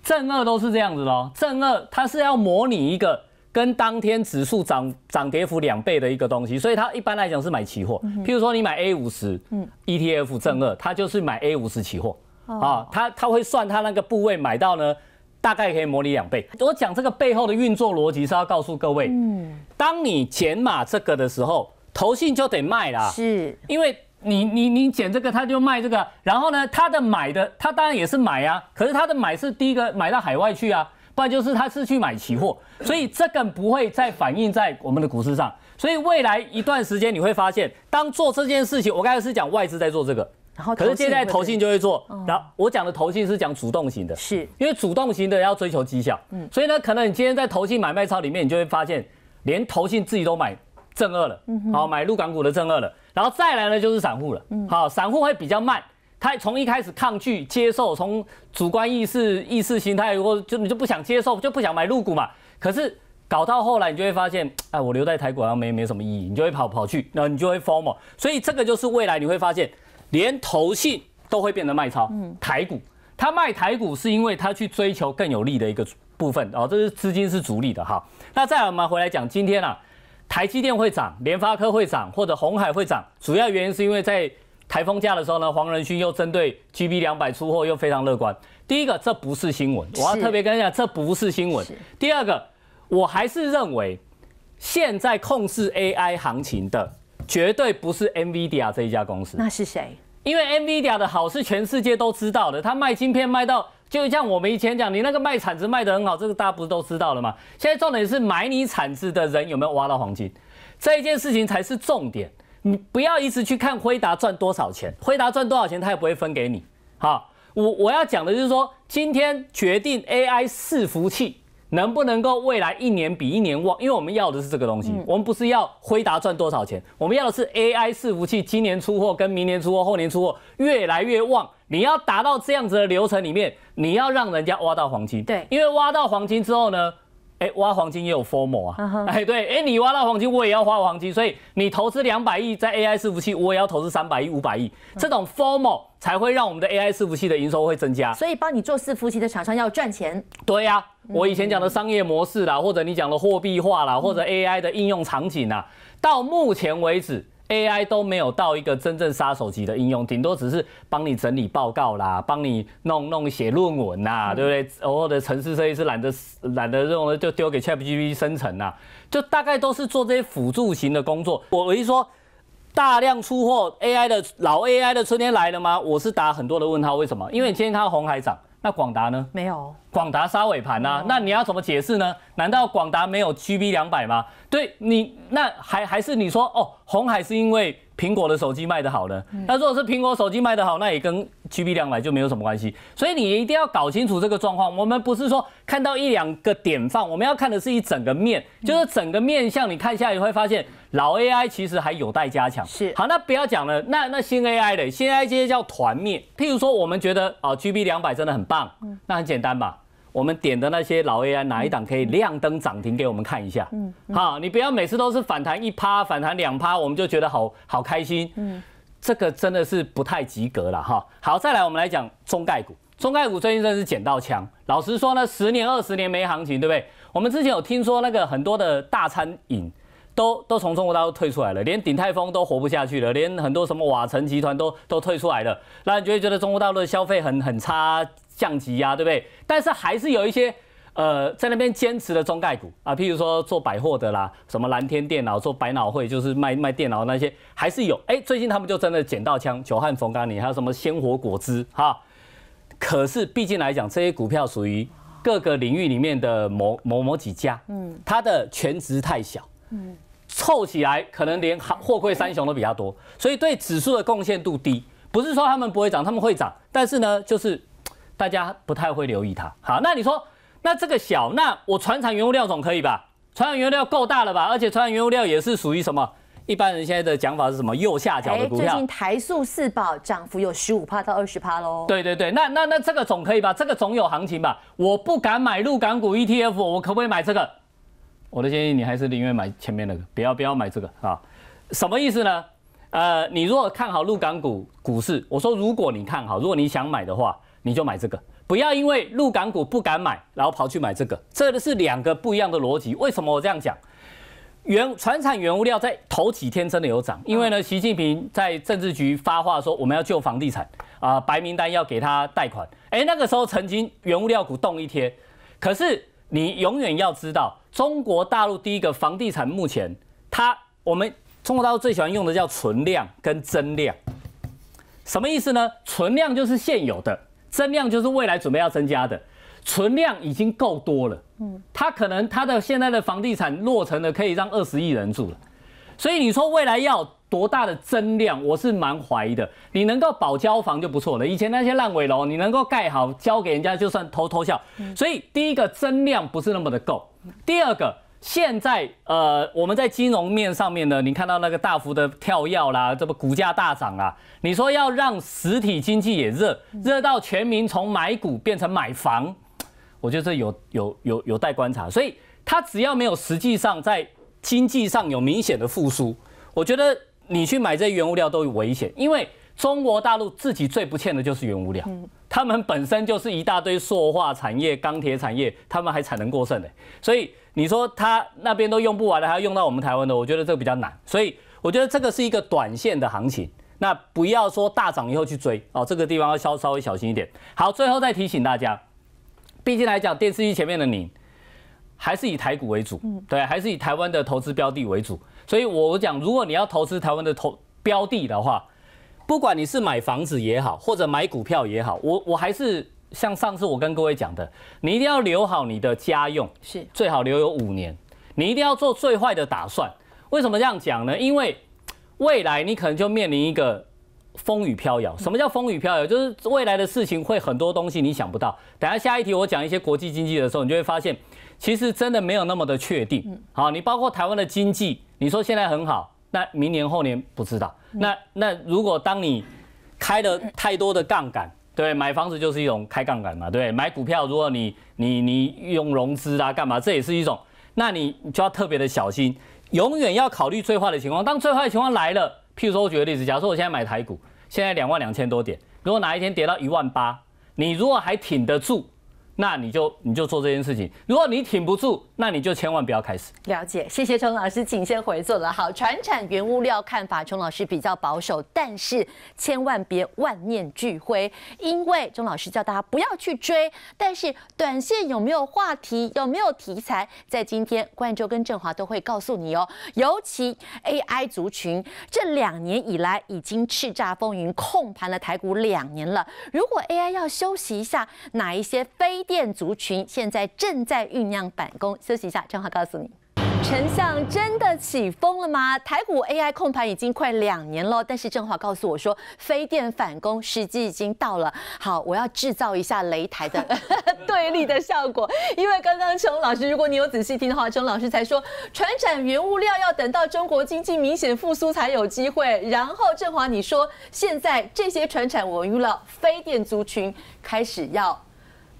C: 正二都是这样子咯，正二它是要模拟一个跟当天指数涨涨跌幅两倍的一个东西，所以它一般来讲是买期货。譬如说你买 A 五十，嗯，ETF 正二，它就是买 A 五十期货。啊，他他会算他那个部位买到呢，大概可以模拟两倍。我讲这个背后的运作逻辑是要告诉各位，嗯，当你减码这个的时候，投信就得卖啦，是因为你你你减这个他就卖这个，然后呢，他的买的他当然也是买啊，可是他的买是第一个买到海外去啊，不然就是他是去买期货，所以这个不会再反映在我们的股市上，所以未来一段时间你会发现，当做这件事情，我刚才是讲外资在做这个。可是现在投信就会做，然后我讲的投信是讲主动型的，是，因为主动型的要追求绩效，嗯，所以呢，可能你今天在投信买卖操里面，你就会发现，连投信自己都买正二了，嗯，好，买入港股的正二了，然后再来呢就是散户了，嗯，好，散户会比较慢，他从一开始抗拒接受，从主观意识、意识心态，如果就你就不想接受，就不想买入股嘛，可是搞到后来你就会发现，哎，我留在台股好像没没什么意义，你就会跑跑去，然后你就会疯嘛，所以这个就是未来你会发现。连投信都会变得卖超，嗯，台股，他卖台股是因为他去追求更有利的一个部分哦，这是资金是主力的哈。那再來我们回来讲，今天啊，台积电会涨，联发科会涨，或者红海会涨，主要原因是因为在台风假的时候呢，黄仁勋又针对 G B 两百出货又非常乐观。第一个，这不是新闻，我要特别跟你讲，这不是新闻。第二个，我还是认为现在控制 A I 行情的。绝对不是 Nvidia 这一家公司，那是谁？因为 Nvidia 的好是全世界都知道的，他卖晶片卖到，就像我们以前讲，你那个卖铲子卖的很好，这个大家不是都知道了吗？现在重点是买你铲子的人有没有挖到黄金，这一件事情才是重点。你不要一直去看辉达赚多少钱，辉达赚多少钱他也不会分给你。好，我我要讲的就是说，今天决定 AI 伺服器。能不能够未来一年比一年旺？因为我们要的是这个东西，我们不是要辉达赚多少钱，我们要的是 AI 伺服器今年出货、跟明年出货、后年出货越来越旺。你要达到这样子的流程里面，你要让人家挖到黄金。对，因为挖到黄金之后呢？哎，挖黄金也有 form 啊！哎，对，哎，你挖到黄金，我也要挖黄金，所以你投资两百亿在 AI 伺服器，我也要投资三百亿、五百亿，这种 form 才会让我们的 AI 伺服器的营收会增加。所
A: 以，帮你做伺服器的厂商要赚钱。对呀，
C: 我以前讲的商业模式啦，或者你讲的货币化啦，或者 AI 的应用场景啦，到目前为止。AI 都没有到一个真正杀手级的应用，顶多只是帮你整理报告啦，帮你弄弄写论文呐，对不对？尔的城市设计师懒得懒得这了，就丢给 ChatGPT 生成呐，就大概都是做这些辅助型的工作。我我一说大量出货 AI 的老 AI 的春天来了吗？我是打很多的问号，为什么？因为今天看红海涨。那广达呢？没有，广达杀尾盘呐，那你要怎么解释呢？难道广达没有 g B 两百吗？对你，那还还是你说哦，红海是因为。苹果的手机卖的好呢？那如果是苹果手机卖的好，那也跟 G B 两百就没有什么关系。所以你一定要搞清楚这个状况。我们不是说看到一两个典范，我们要看的是一整个面，就是整个面向。你看一下，你会发现老 A I 其实还有待加强。是好，那不要讲了，那那新 A I 的新 A I 这些叫团灭。譬如说，我们觉得啊 G B 两百真的很棒，那很简单吧。我们点的那些老 AI 哪一档可以亮灯涨停给我们看一下？嗯，好，你不要每次都是反弹一趴，反弹两趴，我们就觉得好好开心。嗯，这个真的是不太及格了哈。好，再来我们来讲中概股，中概股最近真是捡到枪。老实说呢，十年二十年没行情，对不对？我们之前有听说那个很多的大餐饮都都从中国大陆退出来了，连鼎泰丰都活不下去了，连很多什么瓦城集团都都退出来了，那你觉得中中国大陆的消费很很差？降级呀，对不对？但是还是有一些呃，在那边坚持的中概股啊，譬如说做百货的啦，什么蓝天电脑做百脑汇，就是卖卖电脑那些，还是有。哎，最近他们就真的捡到枪，久旱逢甘你还有什么鲜活果汁哈？可是毕竟来讲，这些股票属于各个领域里面的某某某几家，嗯，它的全值太小，嗯，凑起来可能连货柜三雄都比较多，所以对指数的贡献度低。不是说他们不会涨，他们会涨，但是呢，就是。大家不太会留意它。好，那你说，那这个小，那我船厂原物料总可以吧？船厂原物料够大了吧？而且船厂原物料也是属于什么？一般人现在的讲法是什么？右下角的股票，最近
A: 台塑四宝涨幅有十五帕到二十帕喽。
C: 对对对，那那那这个总可以吧？这个总有行情吧？我不敢买入港股 ETF，我可不可以买这个？我的建议你还是宁愿买前面那个，不要不要买这个啊？什么意思呢？呃，你如果看好入港股股市，我说如果你看好，如果你想买的话。你就买这个，不要因为陆港股不敢买，然后跑去买这个，这个是两个不一样的逻辑。为什么我这样讲？原船产原物料在头几天真的有涨，因为呢，习近平在政治局发话说我们要救房地产啊，白名单要给他贷款。哎，那个时候曾经原物料股动一天，可是你永远要知道，中国大陆第一个房地产目前它我们中国大陆最喜欢用的叫存量跟增量，什么意思呢？存量就是现有的。增量就是未来准备要增加的，存量已经够多了。嗯，它可能它的现在的房地产落成的可以让二十亿人住了，所以你说未来要多大的增量，我是蛮怀疑的。你能够保交房就不错了，以前那些烂尾楼你能够盖好交给人家就算偷偷笑。所以第一个增量不是那么的够，第二个。现在，呃，我们在金融面上面呢，你看到那个大幅的跳跃啦，这不股价大涨啦。你说要让实体经济也热，热到全民从买股变成买房，我觉得这有有有有待观察。所以，他只要没有实际上在经济上有明显的复苏，我觉得你去买这些原物料都危险，因为中国大陆自己最不欠的就是原物料。他们本身就是一大堆塑化产业、钢铁产业，他们还产能过剩呢，所以你说他那边都用不完了，还要用到我们台湾的，我觉得这个比较难。所以我觉得这个是一个短线的行情，那不要说大涨以后去追哦，这个地方要稍稍微小心一点。好，最后再提醒大家，毕竟来讲，电视机前面的你还是以台股为主，对，还是以台湾的投资标的为主。所以我讲，如果你要投资台湾的投标的的话。不管你是买房子也好，或者买股票也好，我我还是像上次我跟各位讲的，你一定要留好你的家用，是最好留有五年。你一定要做最坏的打算。为什么这样讲呢？因为未来你可能就面临一个风雨飘摇。什么叫风雨飘摇？就是未来的事情会很多东西你想不到。等下下一题我讲一些国际经济的时候，你就会发现，其实真的没有那么的确定。嗯。好，你包括台湾的经济，你说现在很好。那明年后年不知道。那那如果当你开了太多的杠杆，对，买房子就是一种开杠杆嘛，对买股票，如果你你你用融资啊干嘛？这也是一种，那你就要特别的小心，永远要考虑最坏的情况。当最坏的情况来了，譬如说我举个例子，假如说我现在买台股，现在两万两千多点，如果哪一天跌到一万八，你如果还挺得住？那你就你就做这件事情。如果你挺不住，那你就千万不要开始。
A: 了解，谢谢钟老师，请先回座了。好，传产原物料看法，钟老师比较保守，但是千万别万念俱灰，因为钟老师叫大家不要去追。但是短线有没有话题，有没有题材，在今天冠州跟振华都会告诉你哦。尤其 AI 族群，这两年以来已经叱咤风云，控盘了台股两年了。如果 AI 要休息一下，哪一些非电族群现在正在酝酿反攻，休息一下。正华告诉你，丞相真的起风了吗？台股 AI 控盘已经快两年了，但是正华告诉我说，非电反攻时机已经到了。好，我要制造一下擂台的 对立的效果。因为刚刚陈老师，如果你有仔细听的话，陈老师才说，船产原物料要等到中国经济明显复苏才有机会。然后正华你说，现在这些船产我预料非电族群开始要。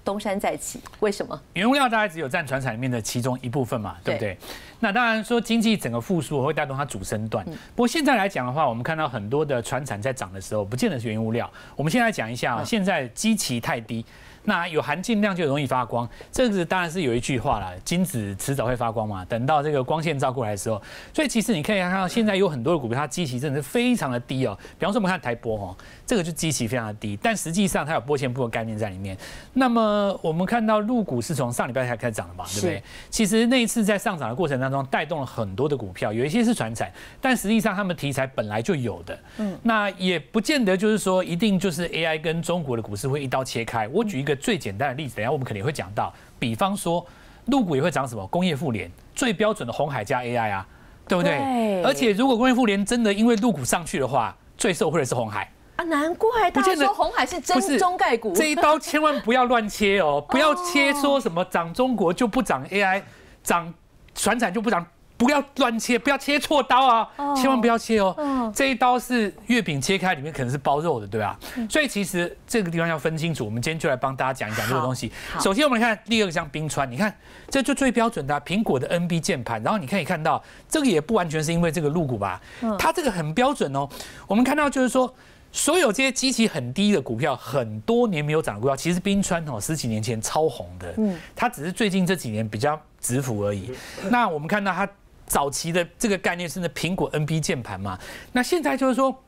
A: 东山再起，为什么？
D: 原物料大概只有占船产里面的其中一部分嘛，对不对？那当然说经济整个复苏会带动它主身段，不过现在来讲的话，我们看到很多的船产在涨的时候，不见得是原物料。我们现在讲一下，现在基期太低。那有含金量就容易发光，这个当然是有一句话了，金子迟早会发光嘛。等到这个光线照过来的时候，所以其实你可以看到，现在有很多的股票，它基期真的是非常的低哦。比方说我们看台波哈，这个就基期非常的低，但实际上它有波线波的概念在里面。那么我们看到入股是从上礼拜才开始涨的嘛，对不对？其实那一次在上涨的过程当中，带动了很多的股票，有一些是传产，但实际上他们题材本来就有的。嗯，那也不见得就是说一定就是 AI 跟中国的股市会一刀切开。我举一个。最简单的例子，等下我们肯定会讲到，比方说，入股也会涨什么？工业互联最标准的红海加 AI 啊，对不对？而且如果工业互联真的因为入股上去的话，最受惠的是红海
A: 啊，难怪大家说红海是真中概股。这一刀
D: 千万不要乱切哦，不要切说什么涨中国就不涨 AI，涨船产就不涨。不要乱切，不要切错刀啊！千万不要切哦。这一刀是月饼切开，里面可能是包肉的，对吧？所以其实这个地方要分清楚。我们今天就来帮大家讲一讲这个东西。首先我们看第二个，像冰川，你看这就最标准的苹果的 N B 键盘。然后你可以看到这个也不完全是因为这个露骨吧？它这个很标准哦。我们看到就是说，所有这些机器很低的股票，很多年没有涨过。其实冰川哦，十几年前超红的，它只是最近这几年比较止幅而已。那我们看到它。早期的这个概念是那苹果 N B 键盘嘛？那现在就是说，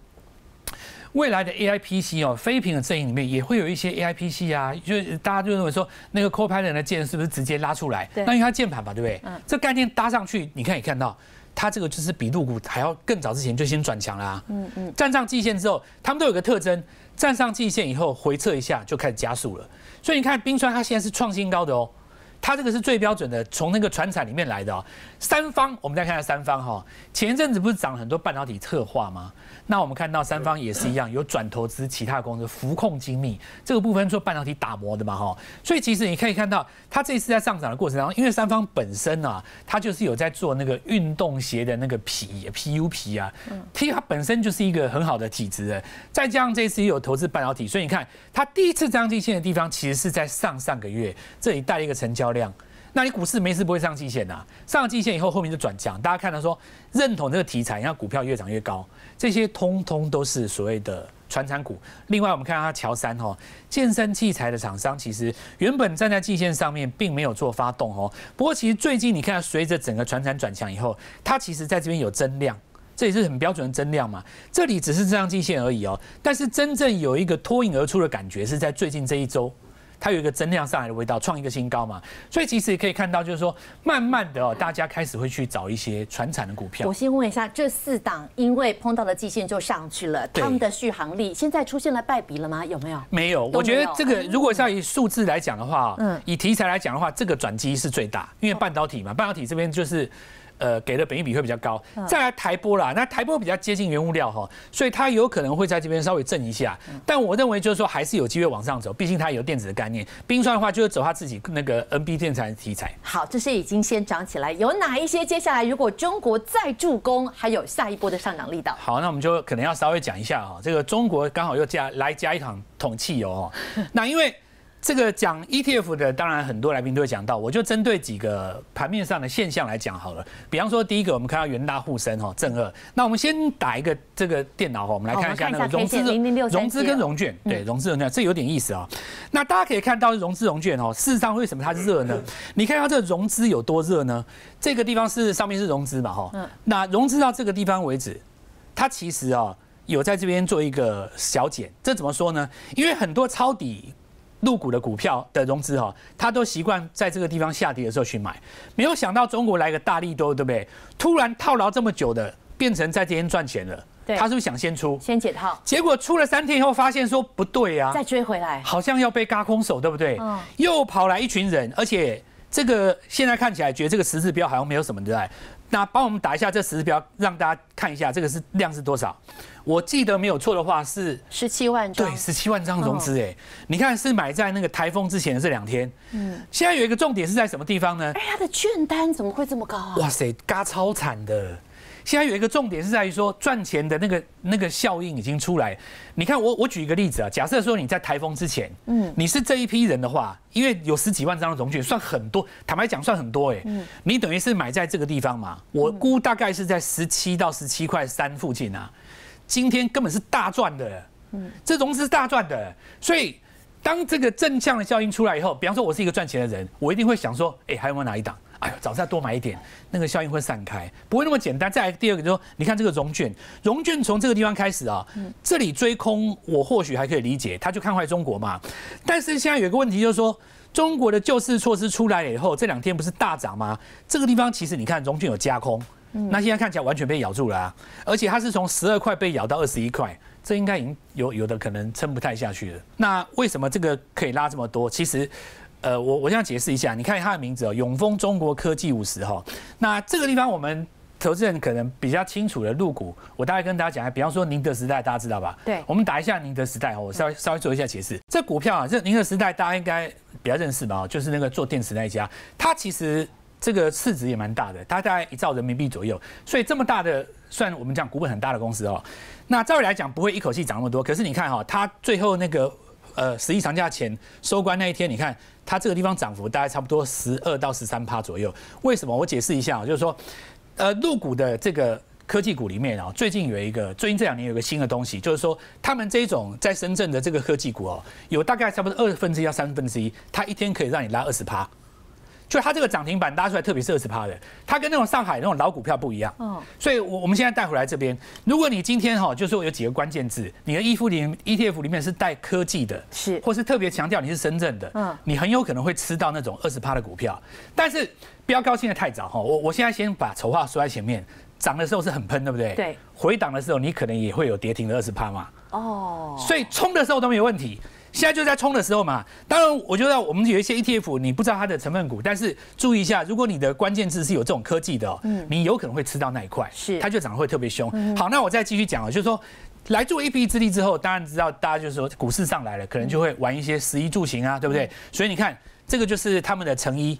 D: 未来的 A I P C 哦，非平的阵营里面也会有一些 A I P C 啊，就大家就认为说那个 Copilot 的键是不是直接拉出来？那因为它键盘嘛，对不对？嗯。这概念搭上去，你看也看到，它这个就是比入股还要更早之前就先转强啦。嗯嗯。站上季线之后，他们都有个特征，站上季线以后回撤一下就开始加速了。所以你看冰川，它现在是创新高的哦。它这个是最标准的，从那个船厂里面来的哦。三方，我们再看看三方哈。前一阵子不是涨了很多半导体策划吗？那我们看到三方也是一样，有转投资其他公司，浮控精密这个部分做半导体打磨的嘛，哈，所以其实你可以看到，它这一次在上涨的过程当中，因为三方本身啊，它就是有在做那个运动鞋的那个皮 PU 皮啊，它本身就是一个很好的体质的，再加上这次有投资半导体，所以你看它第一次张均线的地方，其实是在上上个月这里带一个成交量。那你股市没事不会上季线。的，上了季线以后后面就转强，大家看到说认同这个题材，然后股票越涨越高，这些通通都是所谓的传产股。另外我们看到它乔三哦，健身器材的厂商其实原本站在季线上面，并没有做发动哦。不过其实最近你看，随着整个船产转强以后，它其实在这边有增量，这也是很标准的增量嘛。这里只是这样季线而已哦，但是真正有一个脱颖而出的感觉是在最近这一周。它有一个增量上来的味道，创一个新高嘛，所以其实也可以看到，就是说，慢慢的哦，大家开始会去找一些传产的股票。我
A: 先问一下，这四档因为碰到了季线就上去了，他们的续航力现在出现了败笔了吗？有没有？
D: 没有，我觉得这个如果是要以数字来讲的话，嗯，以题材来讲的话，这个转机是最大，因为半导体嘛，半导体这边就是。呃，给的本益比会比较高，再来台玻啦，那台玻比较接近原物料哈，所以它有可能会在这边稍微震一下。但我认为就是说还是有机会往上走，毕竟它有电子的概念。冰川的话就是走它自己那个 NB 电材题材。
A: 好，这些已经先涨起来，有哪一些？接下来如果中国再助攻，还有下一波的上涨力道？
D: 好，那我们就可能要稍微讲一下啊，这个中国刚好又加来加一桶桶汽油哦，那因为。这个讲 ETF 的，当然很多来宾都会讲到，我就针对几个盘面上的现象来讲好了。比方说，第一个我们看到元大沪深吼正二，那我们先打一个这个电脑吼，我们来看一下那个融资、融资跟融券，对，融资融券这有点意思啊。那大家可以看到融资融券吼，事实上为什么它是热呢？你看它这個融资有多热呢？这个地方是上面是融资嘛吼，那融资到这个地方为止，它其实啊有在这边做一个小减，这怎么说呢？因为很多抄底。入股的股票的融资哈，他都习惯在这个地方下跌的时候去买，没有想到中国来个大力多，对不对？突然套牢这么久的，变成在这边赚钱了。对，他是不是想先出，先解套？结果出了三天以后，发现说不对啊，再追回来，好像要被嘎空手，对不对？嗯。又跑来一群人，而且这个现在看起来觉得这个十字标好像没有什么热爱。那帮我们打一下这十字标，让大家看一下这个是量是多少。我记得没有错的话是十七万张，对，十七万张融资哎，你看是买在那个台风之前的这两天。嗯。现在有一个重点是在什么地方呢？哎，
A: 它的券单怎么会这么高啊？哇塞，
D: 嘎超惨的。现在有一个重点是在于说赚钱的那个那个效应已经出来。你看，我我举一个例子啊，假设说你在台风之前，嗯，你是这一批人的话，因为有十几万张的融券，算很多，坦白讲算很多哎、你等于是买在这个地方嘛？我估大概是在十七到十七块三附近啊。今天根本是大赚的，嗯，这融资大赚的，所以当这个正向的效应出来以后，比方说我是一个赚钱的人，我一定会想说，哎，还有没有哪一档？哎呦，早知道多买一点，那个效应会散开，不会那么简单。再来第二个，就说你看这个融券，融券从这个地方开始啊，这里追空，我或许还可以理解，他就看坏中国嘛。但是现在有一个问题，就是说中国的救市措施出来以后，这两天不是大涨吗？这个地方其实你看融券有加空。那现在看起来完全被咬住了啊！而且它是从十二块被咬到二十一块，这应该已经有有的可能撑不太下去了。那为什么这个可以拉这么多？其实，呃，我我想解释一下。你看它的名字哦，永丰中国科技五十哈。那这个地方我们投资人可能比较清楚的入股，我大概跟大家讲。比方说宁德时代，大家知道吧？对，我们打一下宁德时代哦。我稍微稍微做一下解释。这股票啊，这宁德时代大家应该比较认识吧？就是那个做电池那一家，它其实。这个市值也蛮大的，大概一兆人民币左右，所以这么大的算我们讲股本很大的公司哦。那照理来讲不会一口气涨那么多，可是你看哈，它最后那个呃十一长假前收官那一天，你看它这个地方涨幅大概差不多十二到十三趴左右。为什么？我解释一下，就是说，呃，入股的这个科技股里面啊，最近有一个，最近这两年有一个新的东西，就是说他们这种在深圳的这个科技股哦，有大概差不多二分之一到三分之一，它一天可以让你拉二十趴。就它这个涨停板拉出来，特别是二十趴的，它跟那种上海那种老股票不一样。嗯，所以，我我们现在带回来这边，如果你今天哈，就是有几个关键字，你的易富林 E T F 里面是带科技的，是，或是特别强调你是深圳的，嗯，你很有可能会吃到那种二十趴的股票。但是不要高兴的太早哈，我我现在先把丑话说在前面，涨的时候是很喷，对不对？对。回档的时候，你可能也会有跌停的二十趴嘛。
C: 哦。所以冲
D: 的时候都没有问题。现在就在冲的时候嘛，当然我觉得我们有一些 ETF，你不知道它的成分股，但是注意一下，如果你的关键字是有这种科技的嗯，你有可能会吃到那一块，是它就涨得会特别凶。好，那我再继续讲啊，就是说来做一臂之力之后，当然知道大家就是说股市上来了，可能就会玩一些十一柱行啊，对不对？所以你看这个就是他们的成衣，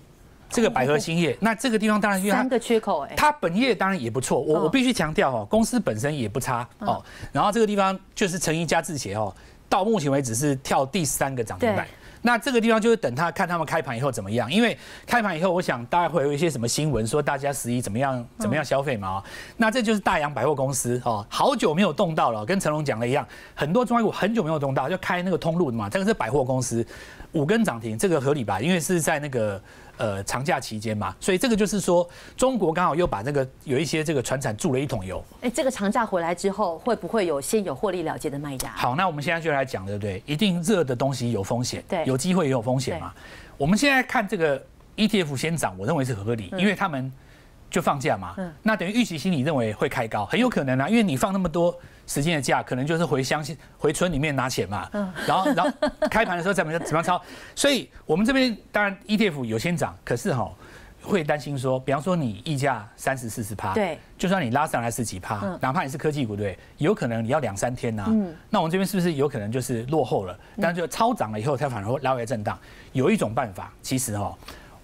D: 这个百合兴业，那这个地方当然三个缺口哎，它本业当然也不错，我我必须强调哦，公司本身也不差哦，然后这个地方就是成衣加字鞋哦。到目前为止是跳第三个涨停板，那这个地方就是等他看他们开盘以后怎么样，因为开盘以后我想大概会有一些什么新闻，说大家十一怎么样怎么样消费嘛那这就是大洋百货公司哦，好久没有动到了，跟成龙讲了一样，很多中概股很久没有动到，就开那个通路嘛，这个是百货公司，五根涨停，这个合理吧？因为是在那个。呃，长假期间嘛，所以这个就是说，中国刚好又把这个有一些这个船产注了一桶油。
A: 哎，这个长假回来之后，会不会有先有获利了结的卖家？
D: 好，那我们现在就来讲，对不对？一定热的东西有风险，对，有机会也有风险嘛。我们现在看这个 ETF 先涨，我认为是合理，因为他们就放假嘛，那等于预期心理认为会开高，很有可能啊，因为你放那么多。时间的价可能就是回乡、回村里面拿钱嘛，然后然后开盘的时候怎么样、怎么样抄？所以我们这边当然 ETF 有先涨，可是哈会担心说，比方说你溢价三十、四十趴，对，就算你拉上来十几趴，哪怕你是科技股对，有可能你要两三天呐，那我们这边是不是有可能就是落后了？但就超涨了以后，它反而会拉回震荡。有一种办法，其实哈，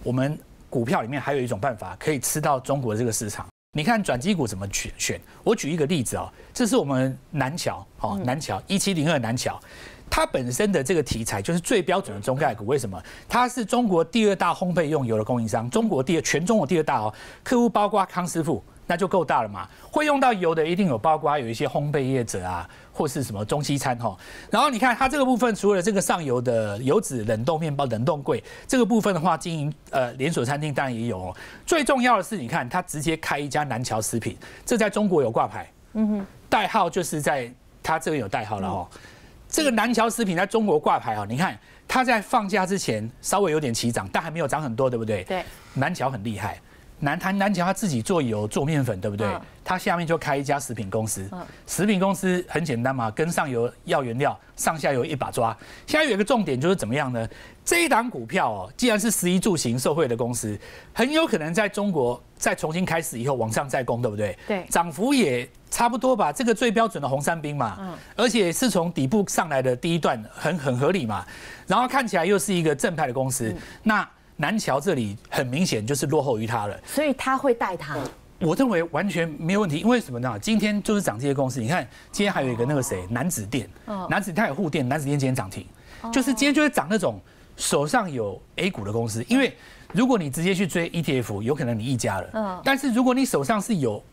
D: 我们股票里面还有一种办法可以吃到中国这个市场。你看转机股怎么选？我举一个例子啊，这是我们南桥哦，南桥一七零二南桥，它本身的这个题材就是最标准的中概股。为什么？它是中国第二大烘焙用油的供应商，中国第二，全中国第二大哦。客户包括康师傅。那就够大了嘛，会用到油的一定有，包括有一些烘焙业者啊，或是什么中西餐吼。然后你看它这个部分，除了这个上游的油脂冷冻面包冷冻柜这个部分的话，经营呃连锁餐厅当然也有哦。最重要的是，你看它直接开一家南桥食品，这在中国有挂牌，嗯哼，代号就是在它这边有代号了哈。这个南桥食品在中国挂牌哈，你看它在放假之前稍微有点起涨，但还没有涨很多，对不对？对，南桥很厉害。南糖南桥他自己做油做面粉，对不对？他下面就开一家食品公司，食品公司很简单嘛，跟上游要原料，上下游一把抓。现在有一个重点就是怎么样呢？这一档股票哦，既然是十一住行受惠的公司，很有可能在中国再重新开始以后往上再攻，对不对？对，涨幅也差不多吧。这个最标准的红三兵嘛，而且是从底部上来的第一段，很很合理嘛。然后看起来又是一个正派的公司，那。南桥这里很明显就是落后于他了，所以
A: 他会带他。
D: 我认为完全没有问题，因为什么呢？今天就是涨这些公司，你看今天还有一个那个谁，南纸电，男子他有护店，男子店今天涨停，就是今天就是涨那种手上有 A 股的公司，因为如果你直接去追 ETF，有可能你溢价了，但是如果你手上是有。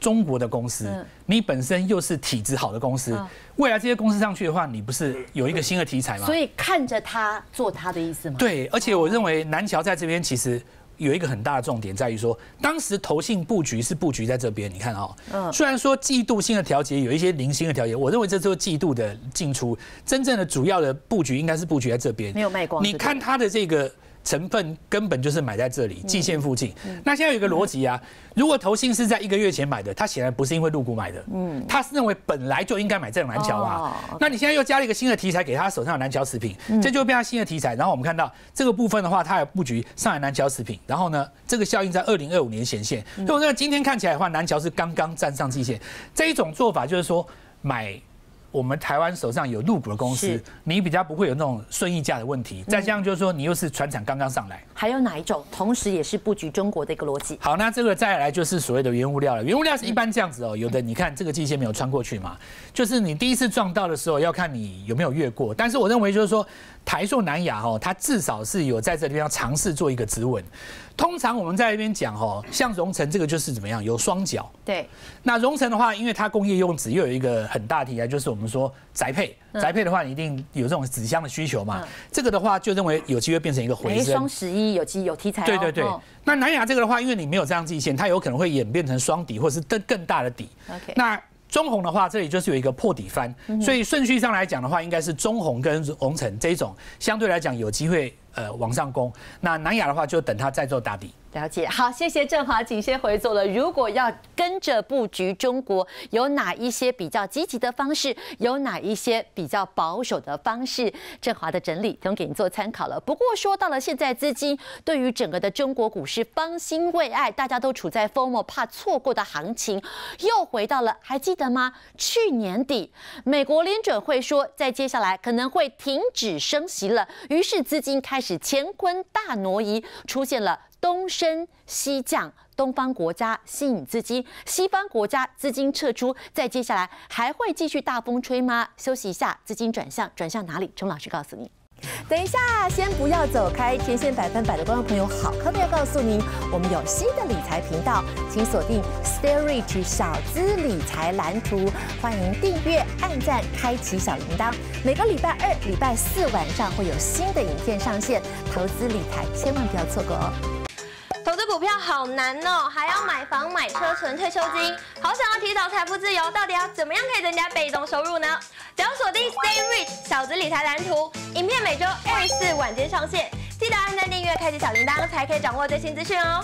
D: 中国的公司，你本身又是体质好的公司，未来这些公司上去的话，你不是有一个新的题材吗？所
A: 以看着他做他的意思吗？
D: 对，而且我认为南桥在这边其实有一个很大的重点，在于说当时投信布局是布局在这边。你看啊，虽然说季度性的调节有一些零星的调节，我认为这就是季度的进出，真正的主要的布局应该是布局在这边。没有卖光。你看它的这个。成分根本就是买在这里，季线附近。那现在有一个逻辑啊，如果投信是在一个月前买的，他显然不是因为入股买的，嗯，他是认为本来就应该买这种南桥啊。那你现在又加了一个新的题材给他手上的南桥食品，这就变成新的题材。然后我们看到这个部分的话，它有布局上海南桥食品，然后呢，这个效应在二零二五年显现。所以，我今天看起来的话，南桥是刚刚站上季线，这一种做法就是说买。我们台湾手上有入股的公司，你比较不会有那种顺溢价的问题。再加上就是说，你又是船厂刚刚上来，还有哪一种？同时也是布局中国的一个逻辑。好，那这个再来就是所谓的原物料了。原物料是一般这样子哦，有的你看这个季械没有穿过去嘛，就是你第一次撞到的时候要看你有没有越过。但是我认为就是说，台塑南亚哦，它至少是有在这地方尝试做一个止稳。通常我们在那边讲哦，像荣成这个就是怎么样有双脚。对，那荣成的话，因为它工业用纸又有一个很大题材，就是我们说宅配。宅配的话，你一定有这种纸箱的需求嘛。这个的话，就认为有机会变成一个回升。双
A: 十一有机有题材。对对对。
D: 那南亚这个的话，因为你没有这样季线，它有可能会演变成双底，或是更更大的底。OK。那。中红的话，这里就是有一个破底翻，所以顺序上来讲的话，应该是中红跟红城这一种相对来讲有机会呃往上攻。那南亚的话，就等它再做打底。了解
A: 好，谢谢振华，请先回座了。如果要跟着布局中国，有哪一些比较积极的方式？有哪一些比较保守的方式？振华的整理，都给您做参考了。不过说到了现在，资金对于整个的中国股市方兴未艾，大家都处在疯魔、怕错过的行情，又回到了还记得吗？去年底，美国联准会说在接下来可能会停止升息了，于是资金开始乾坤大挪移，出现了。东升西降，东方国家吸引资金，西方国家资金撤出。在接下来还会继续大风吹吗？休息一下，资金转向转向哪里？钟老师告诉你。等一下，先不要走开。前线百分百的观众朋友，好好的要告诉您，我们有新的理财频道，请锁定 s t a r r a g e 小资理财蓝图，欢迎订阅、按赞、开启小铃铛。每个礼拜二、礼拜四晚上会有新的影片上线，投资理财千万不要错过哦。投资股票好难哦，还要买房买车存退休金，好想要提早财富自由，到底要怎么样可以增加被动收入呢？只要锁定 Stay Rich 小子理财蓝图，影片每周二四晚间上线，记得按赞订阅，开启小铃铛，才可以掌握最新资讯哦。